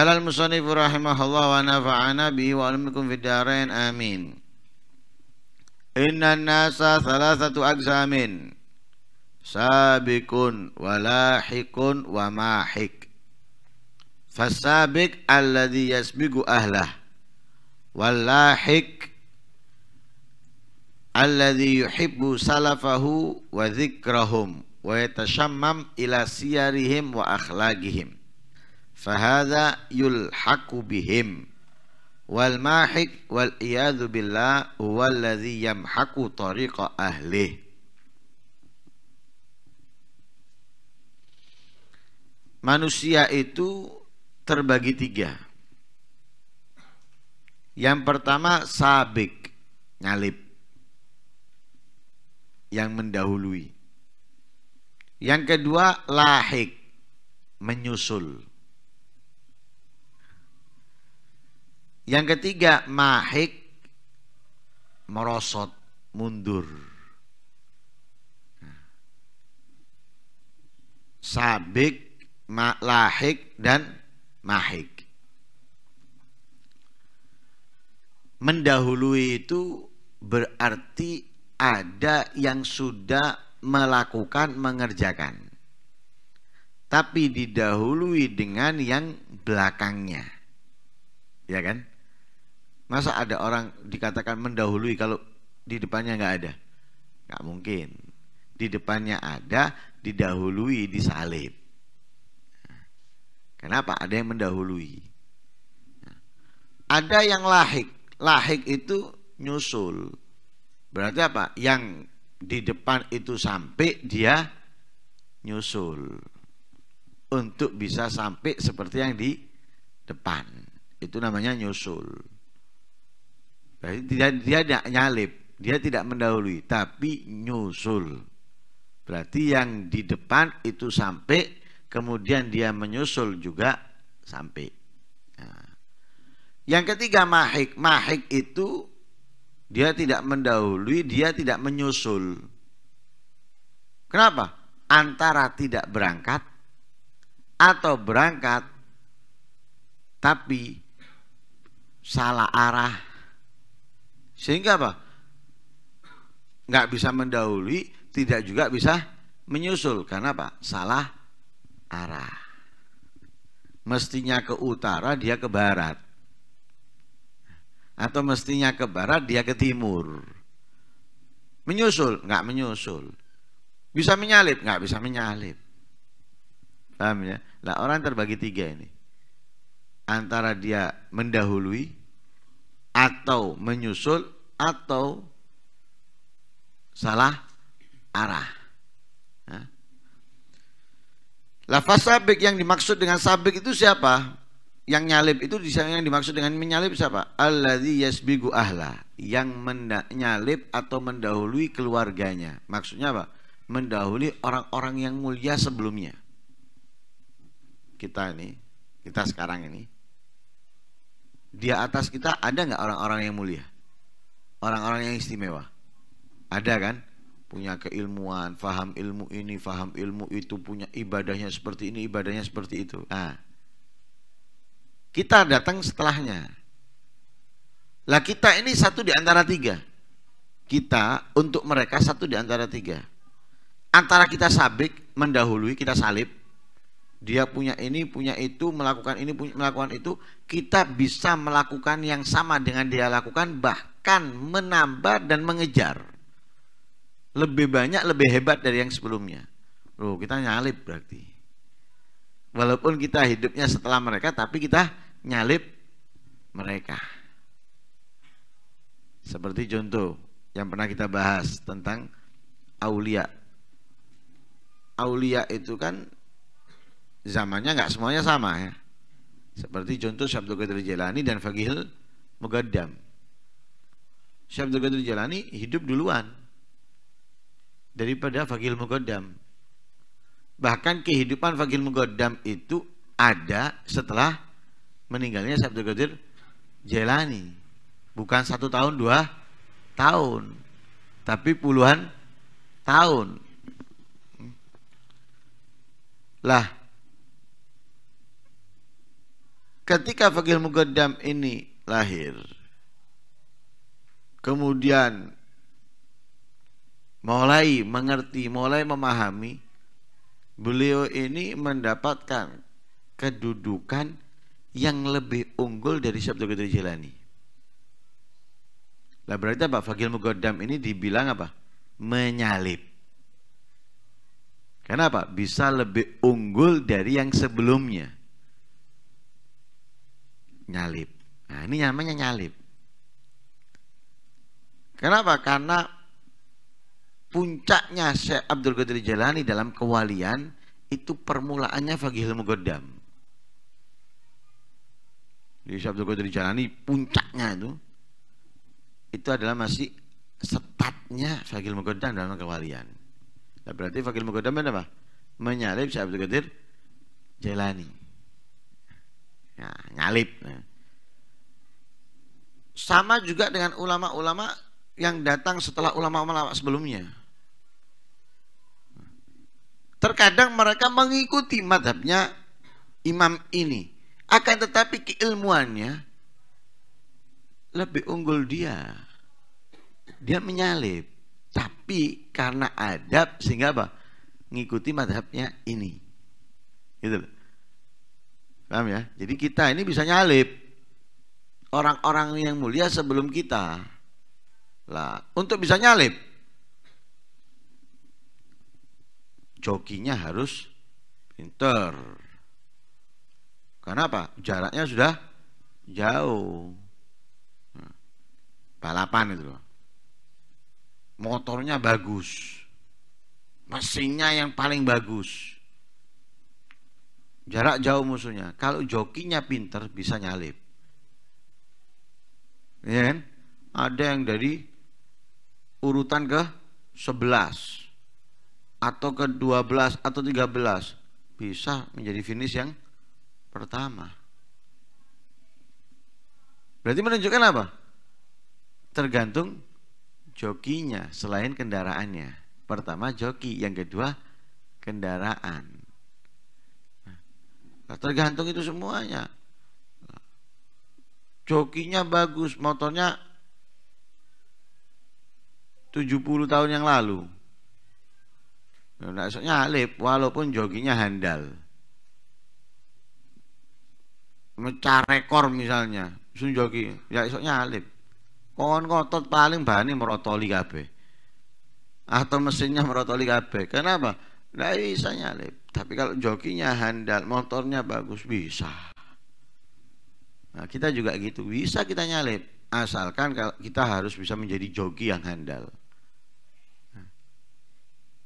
Qala al-musannif rahimahullah wa nafa'ana bihi wa alamikum fid darain amin. Inna nasa thalathatu aqsamin. Sabiqun wa lahiqun wa mahik. Fasabiq alladhi yasbiqu ahlah. Wal lahiq alladhi yuhibbu salafahu wa dhikrahum wa yatashammam ila siyarihim wa akhlaqihim fahadha yulhaqu bihim wal mahik wal iyadu billah huwallazi yamhaqu tariqa ahlih manusia itu terbagi tiga yang pertama sabik nyalip yang mendahului yang kedua lahik menyusul Yang ketiga, mahik merosot, mundur. Nah. Sabik, lahik, dan mahik. Mendahului itu berarti ada yang sudah melakukan, mengerjakan. Tapi didahului dengan yang belakangnya. Ya kan? Masa ada orang dikatakan mendahului kalau di depannya nggak ada? Nggak mungkin. Di depannya ada, didahului, disalib. Kenapa ada yang mendahului? Ada yang lahik. Lahik itu nyusul. Berarti apa? Yang di depan itu sampai dia nyusul. Untuk bisa sampai seperti yang di depan. Itu namanya nyusul. Jadi dia tidak nyalip, dia tidak mendahului, tapi nyusul. Berarti yang di depan itu sampai, kemudian dia menyusul juga sampai. Nah. Yang ketiga mahik, mahik itu dia tidak mendahului, dia tidak menyusul. Kenapa? Antara tidak berangkat atau berangkat tapi salah arah sehingga apa? Nggak bisa mendahului, tidak juga bisa menyusul. Karena apa? Salah arah. Mestinya ke utara, dia ke barat. Atau mestinya ke barat, dia ke timur. Menyusul, nggak menyusul. Bisa menyalip, nggak bisa menyalip. Paham ya? Lah orang terbagi tiga ini. Antara dia mendahului, atau menyusul atau salah arah. Ya. Lafaz sabik yang dimaksud dengan sabik itu siapa? Yang nyalip itu yang dimaksud dengan menyalip siapa? Alladhi yasbigu ahla, yang menyalip atau mendahului keluarganya. Maksudnya apa? Mendahului orang-orang yang mulia sebelumnya. Kita ini, kita sekarang ini di atas kita ada nggak orang-orang yang mulia? Orang-orang yang istimewa? Ada kan? Punya keilmuan, faham ilmu ini, faham ilmu itu, punya ibadahnya seperti ini, ibadahnya seperti itu. Nah, kita datang setelahnya. Lah kita ini satu di antara tiga. Kita untuk mereka satu di antara tiga. Antara kita sabik, mendahului, kita salib dia punya ini, punya itu, melakukan ini, punya, melakukan itu, kita bisa melakukan yang sama dengan dia lakukan, bahkan menambah dan mengejar. Lebih banyak, lebih hebat dari yang sebelumnya. Loh, kita nyalip berarti. Walaupun kita hidupnya setelah mereka, tapi kita nyalip mereka. Seperti contoh yang pernah kita bahas tentang aulia. Aulia itu kan zamannya nggak semuanya sama ya. Seperti contoh Syabdul Qadir Jelani dan Fagihil Mugaddam. Syabdul Qadir Jelani hidup duluan daripada Fagihil Mugaddam. Bahkan kehidupan Fagihil Mugaddam itu ada setelah meninggalnya Syabdul Qadir Jelani. Bukan satu tahun, dua tahun. Tapi puluhan tahun. Lah, ketika Fakih mukaddam ini lahir kemudian mulai mengerti, mulai memahami beliau ini mendapatkan kedudukan yang lebih unggul dari Sabtu Abdul Jelani. Jalani. Lah berarti apa? Fakil Mugodam ini dibilang apa? Menyalip. Kenapa? Bisa lebih unggul dari yang sebelumnya nyalip. Nah, ini namanya nyalip. Kenapa? Karena puncaknya Syekh Abdul Qadir Jalani dalam kewalian itu permulaannya ilmu Mugaddam. Di Syekh Abdul Qadir Jalani puncaknya itu itu adalah masih setapnya Fagil Mugaddam dalam kewalian. Nah, berarti Fagil Mugaddam apa? Menyalip Syekh Abdul Qadir Jalani ya, nyalip sama juga dengan ulama-ulama yang datang setelah ulama-ulama sebelumnya terkadang mereka mengikuti madhabnya imam ini akan tetapi keilmuannya lebih unggul dia dia menyalip tapi karena adab sehingga apa ngikuti madhabnya ini gitu loh Paham ya? Jadi kita ini bisa nyalip orang-orang yang mulia sebelum kita. Lah, untuk bisa nyalip jokinya harus pinter. Kenapa? Jaraknya sudah jauh. Hmm. Balapan itu loh. Motornya bagus. Mesinnya yang paling bagus Jarak jauh musuhnya. Kalau jokinya pinter bisa nyalip. Ya kan? Ada yang dari urutan ke 11 atau ke 12 atau 13 bisa menjadi finish yang pertama. Berarti menunjukkan apa? Tergantung jokinya selain kendaraannya. Pertama joki, yang kedua kendaraan. Nah, tergantung itu semuanya. jokinya bagus, motornya 70 tahun yang lalu. Nah, esoknya alip, walaupun jokinya handal. Mecah rekor misalnya, sun jogi, ya esoknya alip. Kon kotot paling bani merotoli kabeh. Atau mesinnya merotoli kabeh. Kenapa? Nah, bisa nyalip. Tapi kalau jokinya handal, motornya bagus bisa. Nah, kita juga gitu, bisa kita nyalip asalkan kita harus bisa menjadi joki yang handal. Nah,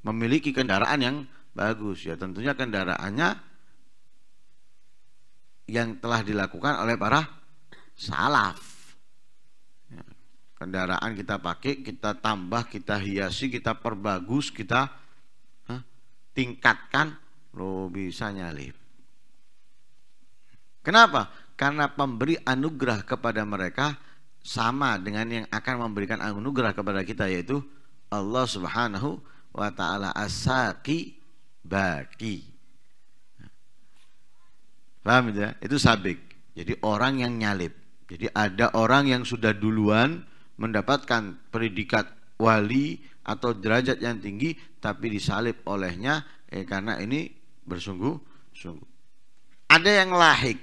memiliki kendaraan yang bagus ya, tentunya kendaraannya yang telah dilakukan oleh para salaf ya, kendaraan kita pakai, kita tambah, kita hiasi, kita perbagus, kita tingkatkan Lo bisa nyalip. Kenapa? Karena pemberi anugerah kepada mereka sama dengan yang akan memberikan anugerah kepada kita yaitu Allah Subhanahu wa taala asaki baki. Paham ya? Itu sabik. Jadi orang yang nyalip. Jadi ada orang yang sudah duluan mendapatkan predikat wali atau derajat yang tinggi tapi disalib olehnya eh, karena ini bersungguh-sungguh. Ada yang lahik.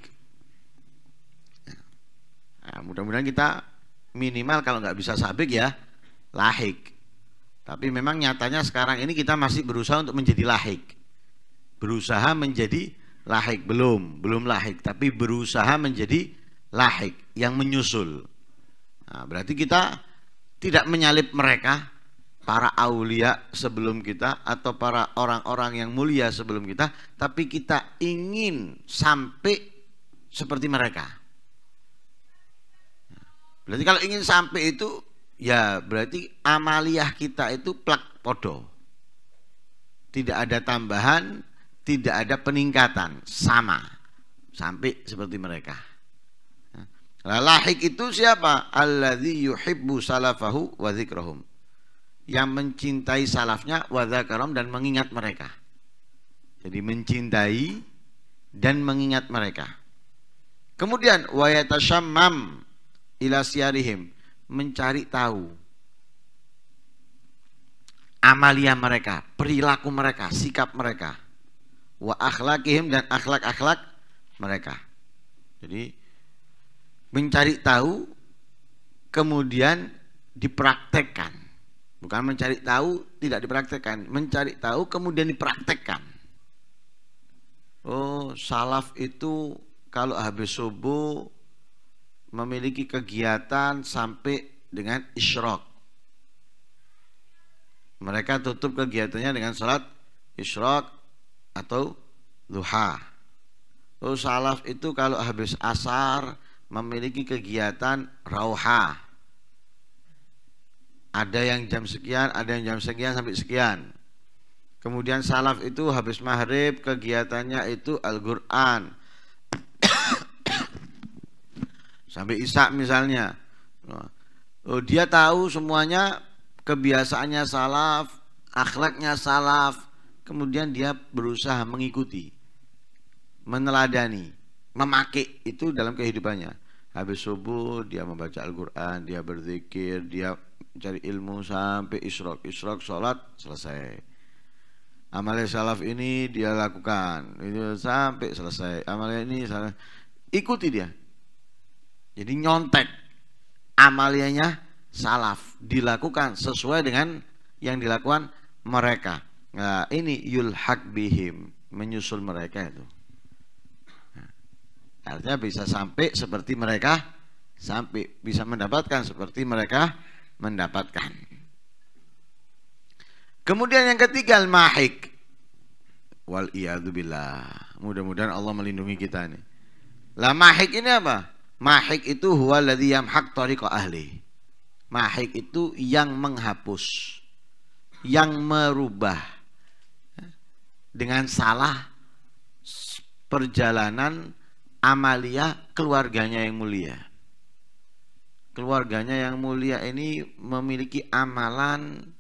Ya. Nah, mudah-mudahan kita minimal kalau nggak bisa sabik ya lahik. Tapi memang nyatanya sekarang ini kita masih berusaha untuk menjadi lahik. Berusaha menjadi lahik belum, belum lahik, tapi berusaha menjadi lahik yang menyusul. Nah, berarti kita tidak menyalip mereka, para aulia sebelum kita atau para orang-orang yang mulia sebelum kita, tapi kita ingin sampai seperti mereka. Berarti kalau ingin sampai itu ya berarti amaliah kita itu plak podo. Tidak ada tambahan, tidak ada peningkatan, sama. Sampai seperti mereka. Nah, lalahik itu siapa? Alladzi yuhibbu salafahu wa zikrahum yang mencintai salafnya wadzakarom dan mengingat mereka. Jadi mencintai dan mengingat mereka. Kemudian wayatashamam ila siarihim mencari tahu amalia mereka, perilaku mereka, sikap mereka. Wa akhlakihim dan akhlak-akhlak mereka. Jadi mencari tahu kemudian dipraktekkan Bukan mencari tahu tidak dipraktekkan, mencari tahu kemudian dipraktekkan. Oh, salaf itu kalau habis subuh memiliki kegiatan sampai dengan isyrok. Mereka tutup kegiatannya dengan sholat isyrok atau duha. Oh, salaf itu kalau habis asar memiliki kegiatan rauha ada yang jam sekian, ada yang jam sekian sampai sekian. Kemudian salaf itu habis maghrib kegiatannya itu Al-Quran sampai isak misalnya. Oh, dia tahu semuanya kebiasaannya salaf, akhlaknya salaf, kemudian dia berusaha mengikuti, meneladani, memakai itu dalam kehidupannya. Habis subuh dia membaca Al-Quran, dia berzikir, dia cari ilmu sampai isrok isrok sholat selesai amalnya salaf ini dia lakukan itu sampai selesai amalnya ini salah ikuti dia jadi nyontek amalianya salaf dilakukan sesuai dengan yang dilakukan mereka nah, ini yulhak bihim menyusul mereka itu nah, artinya bisa sampai seperti mereka sampai bisa mendapatkan seperti mereka mendapatkan. Kemudian yang ketiga al-mahik. Wal Mudah-mudahan Allah melindungi kita ini Lah mahik ini apa? Mahik itu huwa ladzi yamhaq tariqa ahli. Mahik itu yang menghapus, yang merubah dengan salah perjalanan amalia keluarganya yang mulia keluarganya yang mulia ini memiliki amalan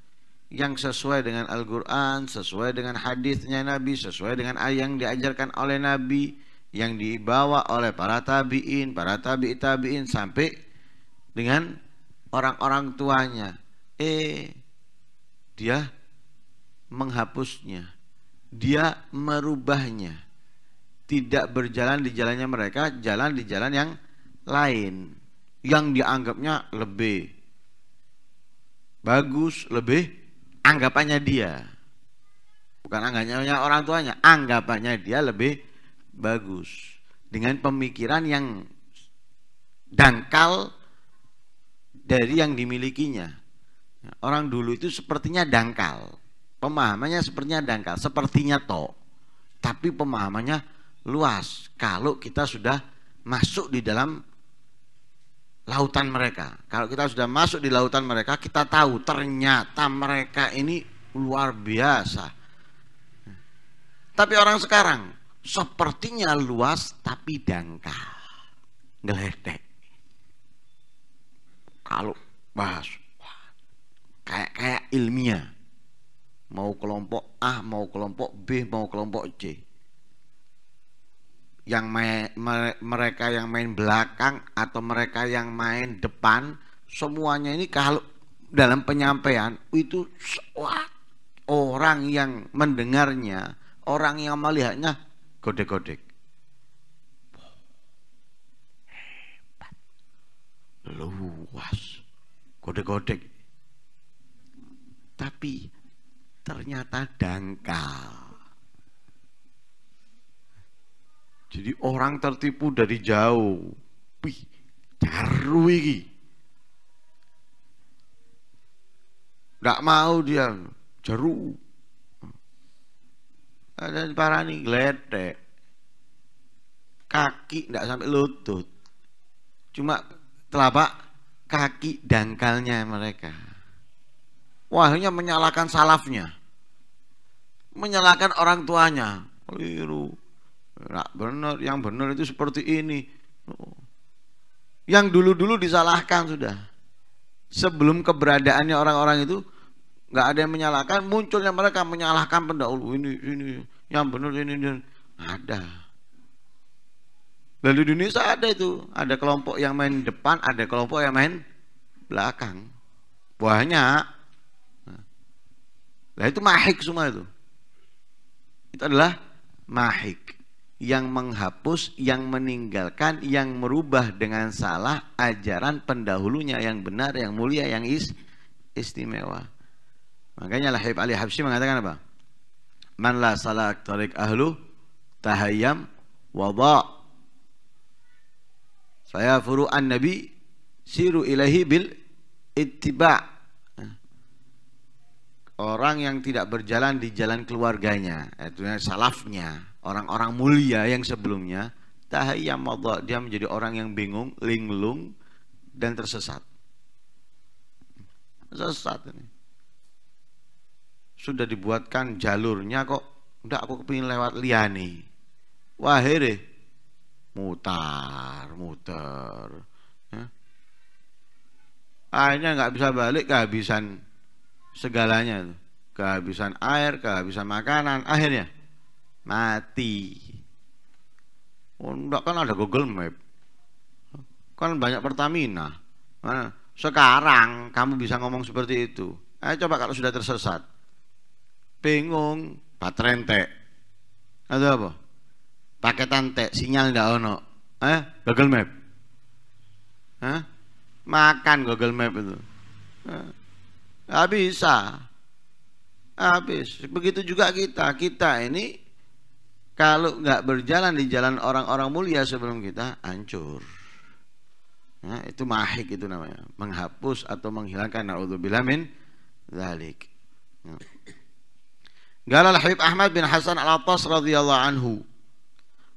yang sesuai dengan Al-Quran, sesuai dengan hadisnya Nabi, sesuai dengan ayat yang diajarkan oleh Nabi, yang dibawa oleh para tabiin, para tabi tabiin sampai dengan orang-orang tuanya. Eh, dia menghapusnya, dia merubahnya, tidak berjalan di jalannya mereka, jalan di jalan yang lain yang dianggapnya lebih bagus, lebih anggapannya dia. Bukan anggapannya orang tuanya, anggapannya dia lebih bagus dengan pemikiran yang dangkal dari yang dimilikinya. Orang dulu itu sepertinya dangkal, pemahamannya sepertinya dangkal, sepertinya to, tapi pemahamannya luas. Kalau kita sudah masuk di dalam lautan mereka. Kalau kita sudah masuk di lautan mereka, kita tahu ternyata mereka ini luar biasa. Tapi orang sekarang sepertinya luas tapi dangkal. Ngeledek. Kalau bahas kayak kayak ilmiah. Mau kelompok A, mau kelompok B, mau kelompok C yang main, mereka yang main belakang atau mereka yang main depan semuanya ini kalau dalam penyampaian itu wah, orang yang mendengarnya orang yang melihatnya godek-godek hebat luas godek-godek tapi ternyata dangkal Jadi orang tertipu dari jauh. Pi, jaru iki. Nggak mau dia jaru. Ada nih gledek. Kaki nggak sampai lutut. Cuma telapak kaki dangkalnya mereka. Wah, hanya menyalahkan salafnya. Menyalahkan orang tuanya. Keliru Nah, benar, yang benar itu seperti ini. Oh. Yang dulu-dulu disalahkan sudah. Sebelum keberadaannya orang-orang itu nggak ada yang menyalahkan, munculnya mereka menyalahkan pendahulu ini, ini, yang benar ini, ini. Ada. Lalu di Indonesia ada itu, ada kelompok yang main depan, ada kelompok yang main belakang. Banyak. Nah itu mahik semua itu. Itu adalah mahik yang menghapus, yang meninggalkan, yang merubah dengan salah ajaran pendahulunya yang benar, yang mulia, yang is, istimewa. Makanya Lahib Ali Habsyi mengatakan apa? Man la salak tarik ahlu tahayyam wada. Saya furu an nabi siru ilahi bil ittiba. Orang yang tidak berjalan di jalan keluarganya, eh, itu salafnya orang-orang mulia yang sebelumnya allah dia menjadi orang yang bingung, linglung dan tersesat. Sesat ini. Sudah dibuatkan jalurnya kok udah aku kepingin lewat liani. Wah heri. mutar, muter. Ya. Akhirnya nggak bisa balik kehabisan segalanya, kehabisan air, kehabisan makanan. Akhirnya mati. Oh, kan ada Google Map. Kan banyak Pertamina. Nah, sekarang kamu bisa ngomong seperti itu. Eh coba kalau sudah tersesat. Bingung, patrentek. ada apa? Paketan tek, sinyal ndak ono. Eh, Google Map. Eh? Makan Google Map itu. Eh, gak bisa. Habis. Begitu juga kita. Kita ini kalau nggak berjalan di jalan orang-orang mulia sebelum kita, hancur. Ya, itu mahik itu namanya, menghapus atau menghilangkan naudzubillah min dzalik. Ya. habib Ahmad bin Hasan Al-Attas radhiyallahu anhu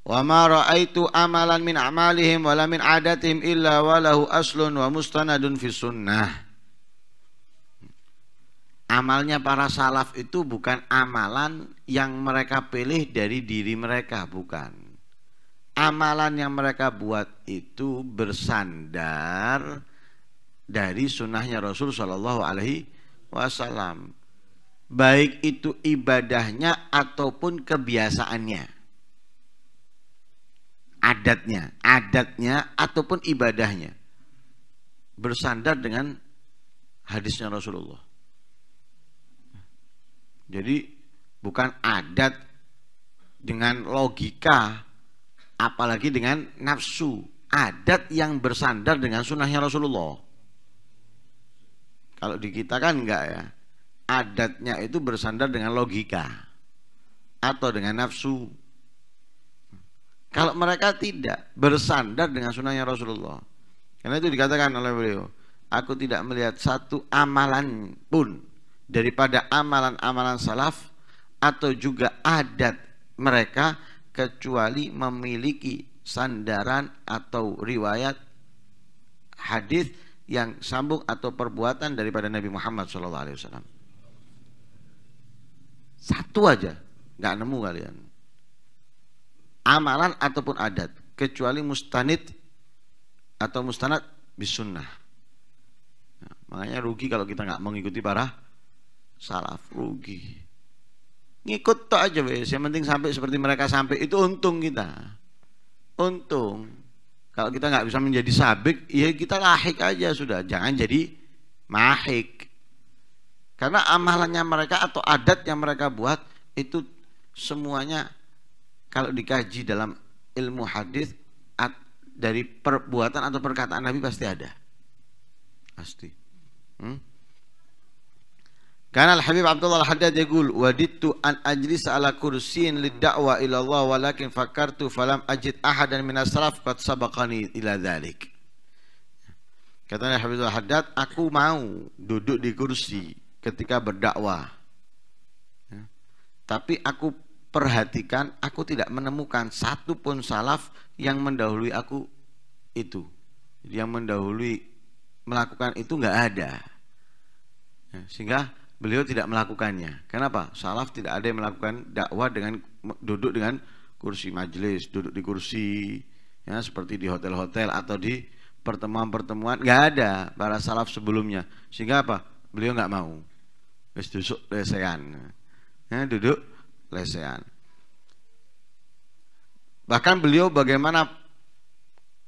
Wa ma ra'aitu amalan min a'malihim wala min adatihim illa lahu aslun wa mustanadun fi sunnah Amalnya para salaf itu bukan amalan yang mereka pilih dari diri mereka, bukan. Amalan yang mereka buat itu bersandar dari sunnahnya Rasul Shallallahu Alaihi Wasallam, baik itu ibadahnya ataupun kebiasaannya, adatnya, adatnya ataupun ibadahnya bersandar dengan hadisnya Rasulullah. Jadi bukan adat dengan logika apalagi dengan nafsu adat yang bersandar dengan sunnahnya Rasulullah kalau di kita kan enggak ya adatnya itu bersandar dengan logika atau dengan nafsu kalau mereka tidak bersandar dengan sunnahnya Rasulullah karena itu dikatakan oleh beliau aku tidak melihat satu amalan pun daripada amalan-amalan salaf atau juga adat mereka kecuali memiliki sandaran atau riwayat hadis yang sambung atau perbuatan daripada Nabi Muhammad SAW. Satu aja, nggak nemu kalian. Amalan ataupun adat, kecuali mustanid atau mustanad bisunnah. Nah, makanya rugi kalau kita nggak mengikuti para salaf rugi ngikut to aja wes yang penting sampai seperti mereka sampai itu untung kita untung kalau kita nggak bisa menjadi sabik ya kita lahik aja sudah jangan jadi mahik karena amalannya mereka atau adat yang mereka buat itu semuanya kalau dikaji dalam ilmu hadis dari perbuatan atau perkataan Nabi pasti ada pasti hmm? Karena Al Habib Abdullah Al Haddad yaqul waditu an ajlisa ala kursiin lidda'wa ila Allah walakin fakartu falam ajid ahadan min asraf qad sabaqani ila dhalik. Kata Al Habib Al Haddad, aku mau duduk di kursi ketika berdakwah. Ya. Tapi aku perhatikan, aku tidak menemukan satu pun salaf yang mendahului aku itu. Yang mendahului melakukan itu nggak ada. Ya, sehingga beliau tidak melakukannya. Kenapa? Salaf tidak ada yang melakukan dakwah dengan duduk dengan kursi majelis, duduk di kursi ya seperti di hotel-hotel atau di pertemuan-pertemuan nggak ada para salaf sebelumnya sehingga apa beliau nggak mau wes duduk lesehan ya, duduk lesehan bahkan beliau bagaimana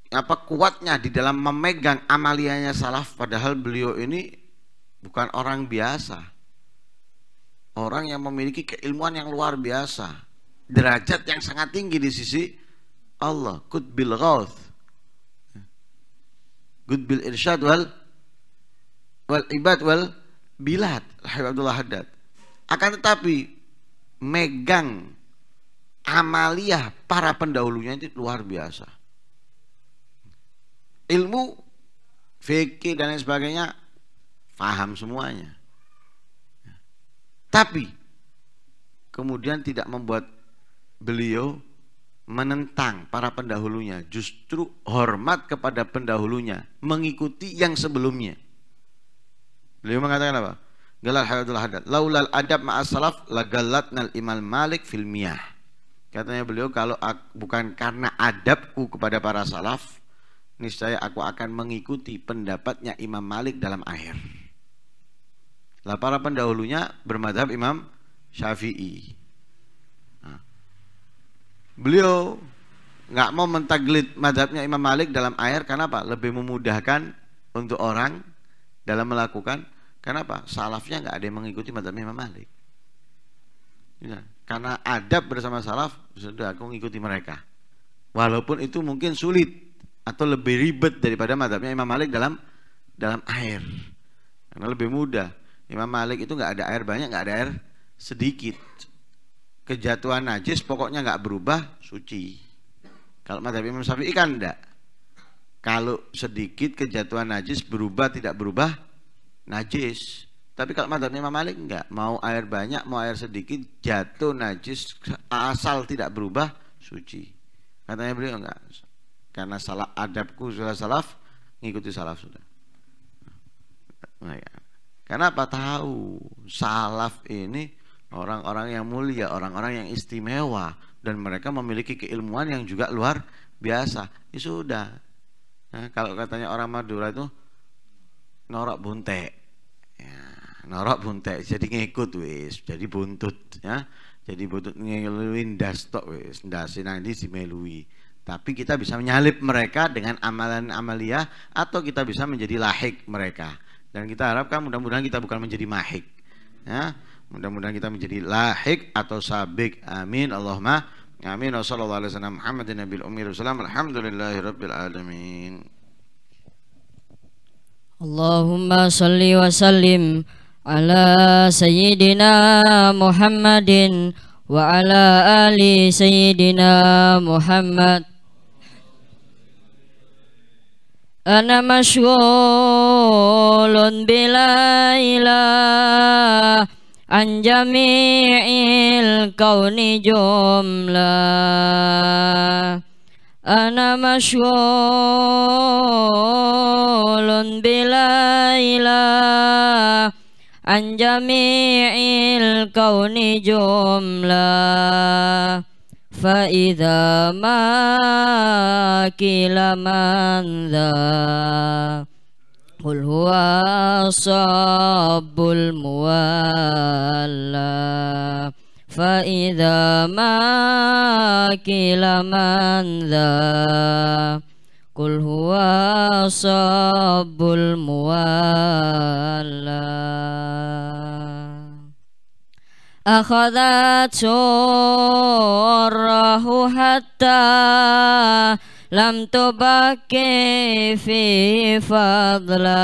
apa kuatnya di dalam memegang amaliannya salaf padahal beliau ini bukan orang biasa orang yang memiliki keilmuan yang luar biasa derajat yang sangat tinggi di sisi Allah good kutbil ghauth bil irsyad wal wal ibad wal bilad Habib Abdullah Haddad akan tetapi megang amaliah para pendahulunya itu luar biasa ilmu fikih dan lain sebagainya paham semuanya tapi kemudian tidak membuat beliau menentang para pendahulunya, justru hormat kepada pendahulunya, mengikuti yang sebelumnya. Beliau mengatakan apa? Galal hayatul hadad. Laulal adab ma'asalaf nal imal malik filmiyah. Katanya beliau kalau aku, bukan karena adabku kepada para salaf, niscaya aku akan mengikuti pendapatnya Imam Malik dalam akhir. Lah para pendahulunya bermadhab Imam Syafi'i. Nah, beliau nggak mau mentaglit madhabnya Imam Malik dalam air karena apa? Lebih memudahkan untuk orang dalam melakukan karena apa? Salafnya nggak ada yang mengikuti madhabnya Imam Malik. Ya, karena adab bersama salaf sudah aku mengikuti mereka. Walaupun itu mungkin sulit atau lebih ribet daripada madhabnya Imam Malik dalam dalam air karena lebih mudah. Imam Malik itu nggak ada air banyak nggak ada air sedikit kejatuhan najis pokoknya nggak berubah suci kalau madhab Imam Syafi'i kan enggak kalau sedikit kejatuhan najis berubah tidak berubah najis tapi kalau madhab Imam Malik enggak mau air banyak mau air sedikit jatuh najis asal tidak berubah suci katanya beliau enggak karena salah adabku sudah salaf ngikuti salaf sudah nah, ya. Karena apa tahu salaf ini orang-orang yang mulia, orang-orang yang istimewa dan mereka memiliki keilmuan yang juga luar biasa. Ya sudah. Nah, kalau katanya orang Madura itu norok buntek, Ya, norok buntek. Jadi ngikut wis, jadi buntut ya. Jadi buntut ngeluin das tok wis, ndasi nang ndi melui. Tapi kita bisa menyalip mereka dengan amalan amalia atau kita bisa menjadi lahik mereka. Dan kita harapkan mudah-mudahan kita bukan menjadi mahik. Ya. Mudah-mudahan kita menjadi lahik atau sabik. Amin. Allahumma. Amin. Wassalamualaikum warahmatullahi wabarakatuh. Allahumma salli wa sallim ala sayyidina Muhammadin wa ala ali sayyidina Muhammad. Ana مشغول qaulun bila ilah Anjami'il kauni jumlah ana masyulun bila ilah Anjami'il kauni jumlah fa idza ma قل هو صب المولى فإذا ما كلا من ذا قل هو صب المولى أخذت الره حتى lam tubaki fi fadla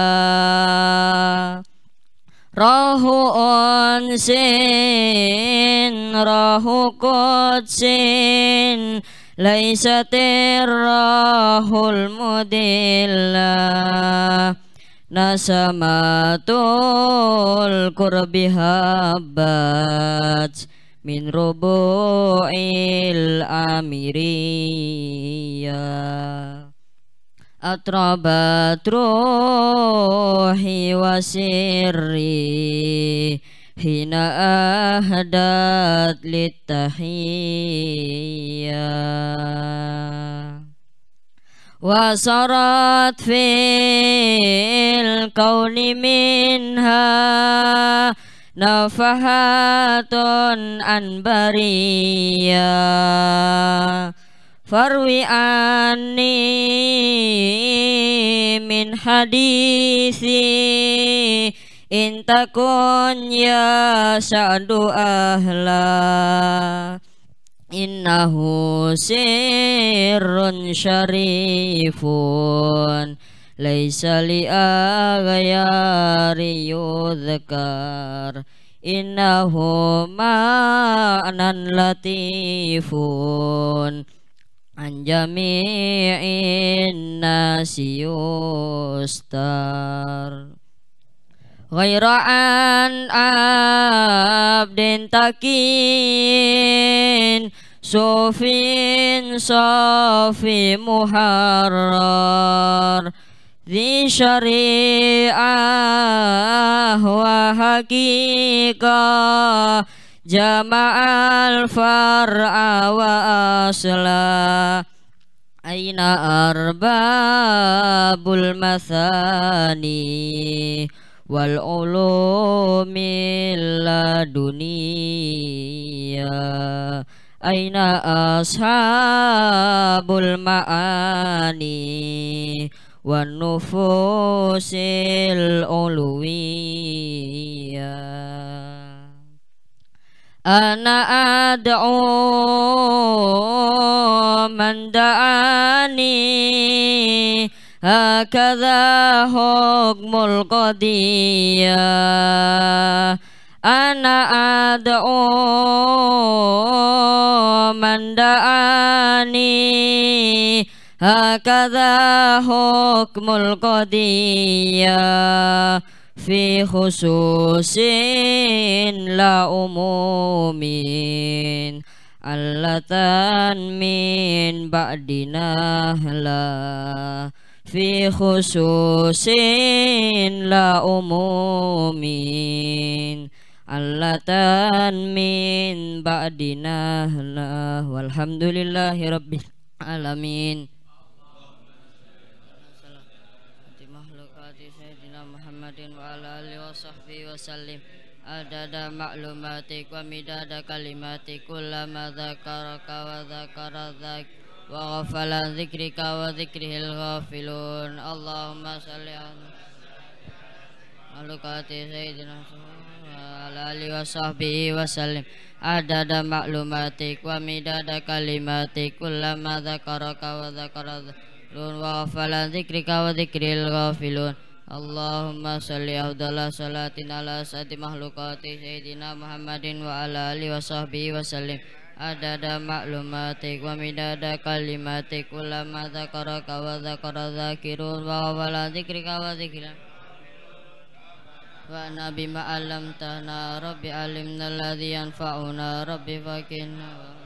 Rahu onsin, rahu kudsin Laisatir rahul mudilla Nasamatul kurbi habat Min rubu'il amiri ya atrabat rohi wasiri hina ahdat litahiyya wasarat fil kauni minha nafahatun anbariyah farwi anni min hadisi intakun ya sa'du ahla innahu sirrun syarifun laisa li agayari yudhkar innahu ma'nan latifun an jami'in nasi yustar ghaira an abdin takin sufin safi muharrar di syari'ah wa hakikah jama'al far'a wa asla aina arbabul masani wal ulumi dunia aina ashabul ma'ani wan nufusil uluwiyah Ana ad'u man da'ani Hok hukmul qadiyah Ana ad'u man da'ani Hok hukmul fi khususin la umumin allatan min ba'dina la fi khususin la umumin allatan min ba'dina la walhamdulillahi alamin wasallim adada ma'lumatik wa midada kalimatik kullama dzakaraka wa dzakara dzak wa ghafala dzikrika wa ghafilun Allahumma shalli ala alukati sayyidina ala ali wa Ada ada sallim adada ada wa midada kalimatik kullama dzakaraka wa dzakara dzak wa ghafala dzikrika wa Allahumma salli afdala salatin ala sati mahlukati Sayyidina Muhammadin wa ala alihi wa sahbihi wa sallim Adada maklumatik wa midada kalimatik Ulama zakaraka wa zakara zakirun wa wala zikrika wa zikira Wa nabi ma'alam tahna rabbi alimna alladhi yanfa'una rabbi fakirna wa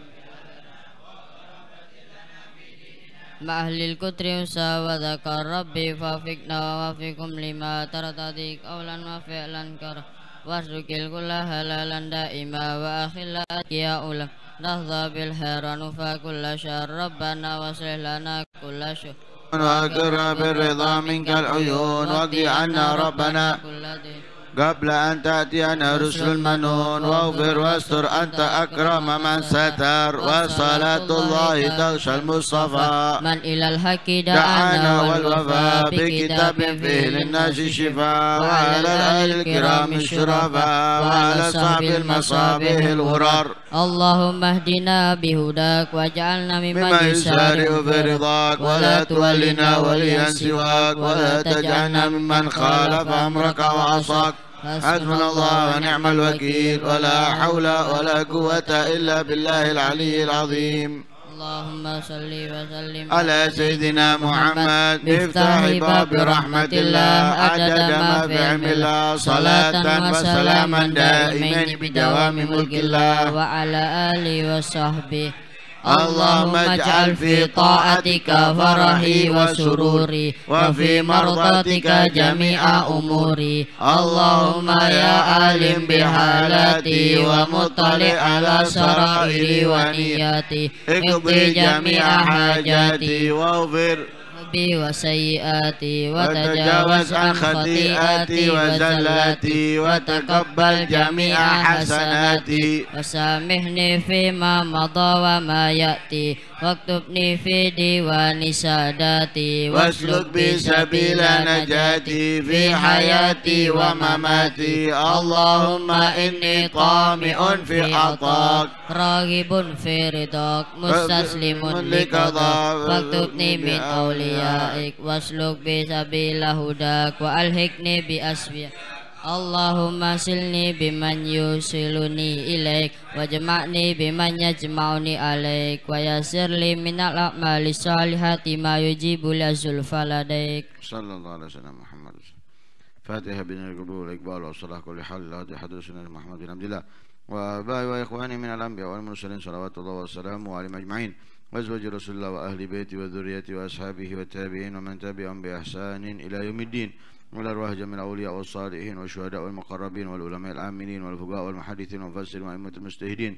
مع أهل الكتر ينسى وذكر ربي فافقنا ووفقكم لما ترتديك أولا وفعلا كر وارزق الكل هلالا دائما وأخلا أتقياء أولا نهضى بالحيران فكل شر ربنا واصلح لنا كل شر وأكرم بالرضا منك العيون واقضي عنا ربنا كل دين قبل أن تأتينا رسل المنون واغفر واستر أنت أكرم من ستر وصلاة الله تغشى المصطفى من إلى الحق دعانا والوفاء بكتاب فيه للناس شفاء وعلى الأهل الكرام الشرفاء وعلى صحب المصابيح الغرار اللهم اهدنا بهداك واجعلنا ممن يسارع في رضاك ولا تولنا وليا سواك ولا تجعلنا ممن خالف أمرك وعصاك حسبنا الله ونعم الوكيل ولا حول ولا قوة إلا بالله العلي العظيم اللهم صل وسلم على سيدنا محمد افتح باب رحمة الله عدد ما في علم الله صلاة وسلاما دائمين بدوام ملك الله وعلى آله وصحبه اللهم اجعل في طاعتك فرحي وسروري وفي مرضاتك جميع أموري اللهم يا عالم بحالاتي ومطلع على سرائري ونياتي اقضي جميع حاجاتي واغفر وسيئاتي وتجاوز عن خطيئاتي وزلاتي وتقبل جميع حسناتي وسامحني فيما مضى وما يأتي Waktu fi diwani sadati wasluk bisabila najati fi hayati wa mamati Allahumma inni qami'un fi atak ragibun fi ridak mustaslimun li kadak waktubni min awliya'ik wasluk bisabila hudak wa alhikni bi asbiya'ik اللهم سلني بمن يوصلني إليك واجمعني بمن يجمعني عليك ويسر لي من الأعمال الصالحات ما يجيب لزلفى لديك صلى الله عليه وسلم محمد فاتحة بن القبول والإقبال والصلاح كل حال لا حدث سنة محمد بن عبد الله وآبائي وإخواني من الأنبياء والمرسلين صلوات الله وسلامه وعلى أجمعين وأزواج رسول الله وأهل بيته وذريته وأصحابه والتابعين ومن تبعهم بإحسان إلى يوم الدين والأرواح جميع الأولياء والصالحين والشهداء والمقربين والعلماء العاملين والفقهاء والمحدثين والمفسرين وأئمة المجتهدين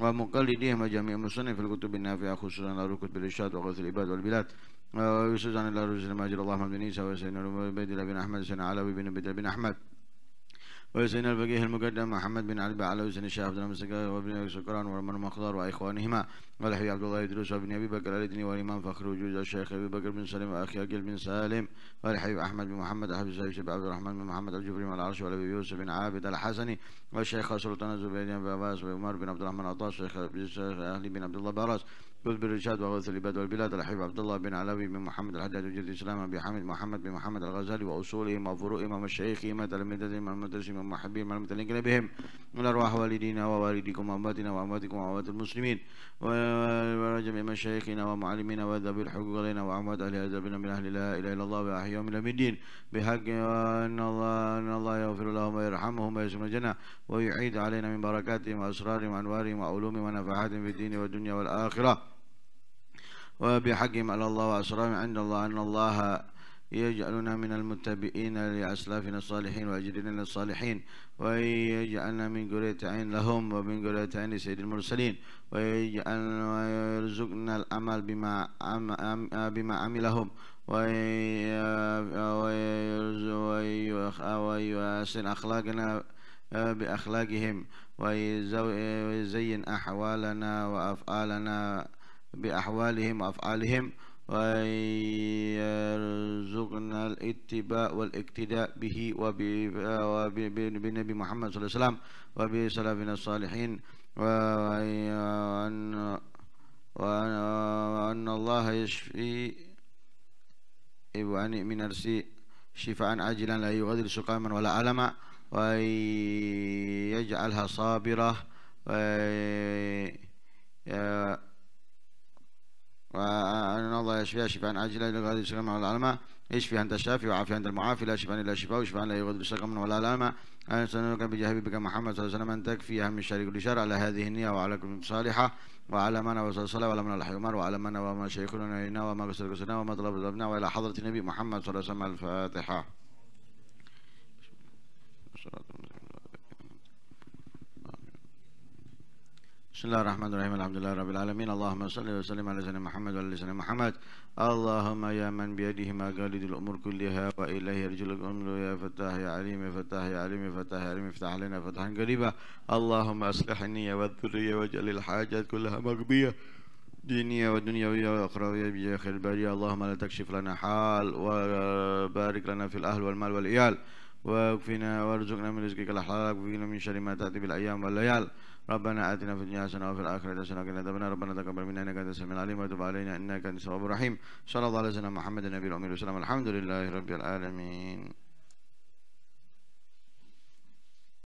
ومقلديهم وجميع المصنف في الكتب النافعة خصوصا على كتب الإرشاد وغوث العباد والبلاد ويسجد عن الله رسول الله أجر اللهم بن عيسى وسيدنا بن بن أحمد سنة علوي بن بن أحمد وزين البقيه المقدم محمد بن علي على وسن الشيخ عبد المسكر وابن ابي سكران ورمان مخضر واخوانهما والحي عبد الله يدرس وابن ابي بكر الدني والامام فخر وجود الشيخ ابي بكر بن سليم واخي اجل بن سالم والحي احمد بن محمد احب الشيخ بن عبد الرحمن بن محمد الجبري من العرش والابي يوسف بن عابد الحسني والشيخ سلطان الزبيدي بن عباس وعمر بن عبد الرحمن عطاس والشيخ اهلي بن عبد الله باراس يثبر الرشاد وغوث العباد والبلاد الحبيب عبد الله بن علوي بن محمد الحداد وجد الإسلام أبي حامد محمد بن محمد الغزالي وأصولهم وفروعهم ومشايخهم وتلاميذهم ومدرسهم ومحبهم والمتلين بهم من أرواح والدينا ووالديكم وأمواتنا وأمواتكم وأموات المسلمين وجميع مشايخنا ومعلمينا وذوي الحقوق علينا وأموات أهل هذا بنا من أهل لا إله إلا الله وأحياء من المدين بحق أن الله أن الله يغفر لهم ويرحمهم ويسلم الجنة ويعيد علينا من بركاتهم وأسرارهم وأنوارهم وعلومهم ونفحاتهم في الدين والدنيا والآخرة وبحقهم على الله وأسرارهم عند الله أن الله يجعلنا من المتبئين لأسلافنا الصالحين وأجرنا الصالحين ويجعلنا من قرية عين لهم ومن قرية عين سيد المرسلين ويجعلنا ويرزقنا الأمل بما بما عملهم ويحسن أخلاقنا بأخلاقهم ويزين أحوالنا وأفعالنا بأحوالهم وأفعالهم ويرزقنا الاتباع والاقتداء به وبنبي محمد صلى الله عليه وسلم وبسلفنا الصالحين وأن وأن الله يشفي وأن من نفسي شفاء عاجلا لا يغادر سقاما ولا ألما ويجعلها صابرة وي وأن الله يشفي شفاء عاجلا لا يغادر سقما ولا علما اشفي عند الشافي وعافي عند المعافي لا شفاء إلا شفاء وشفاء لا يغادر سقما ولا علما أنا أسألك بجاه بك محمد صلى الله عليه وسلم أن تكفي اهم الشر كل شر على هذه النية وعلى كل صالحة وعلى من وصل صلى وعلى من عمر وعلى من وما شيخنا وما غسل وما طلب طلبنا وإلى حضرة النبي محمد صلى الله عليه وسلم الفاتحة بسم الله الرحمن الرحيم الحمد لله رب العالمين اللهم صل وسلم على سيدنا محمد وعلى سيدنا محمد اللهم يا من بيده ما مقاليد الامور كلها واليه يرجع الامر يا فتاح يا عليم يا فتاح يا عليم يا فتاح يا عليم افتح علينا فتحا قريبا اللهم اصلح النية والذرية واجعل الحاجات كلها مقضية دينية ودنيا ودنيوية وأخروية خير البرية اللهم لا تكشف لنا حال وبارك لنا في الأهل والمال والعيال واكفنا وارزقنا من رزقك الحلال واكفنا من شر ما تأتي بالأيام والليال ربنا آتنا في الدنيا حسنة وفي الآخرة حسنة وقنا عذاب النار ربنا تقبل منا إنك أنت السميع العليم وتب علينا إنك أنت التواب الرحيم صلى الله على سيدنا محمد النبي الأمي وسلم الحمد لله رب العالمين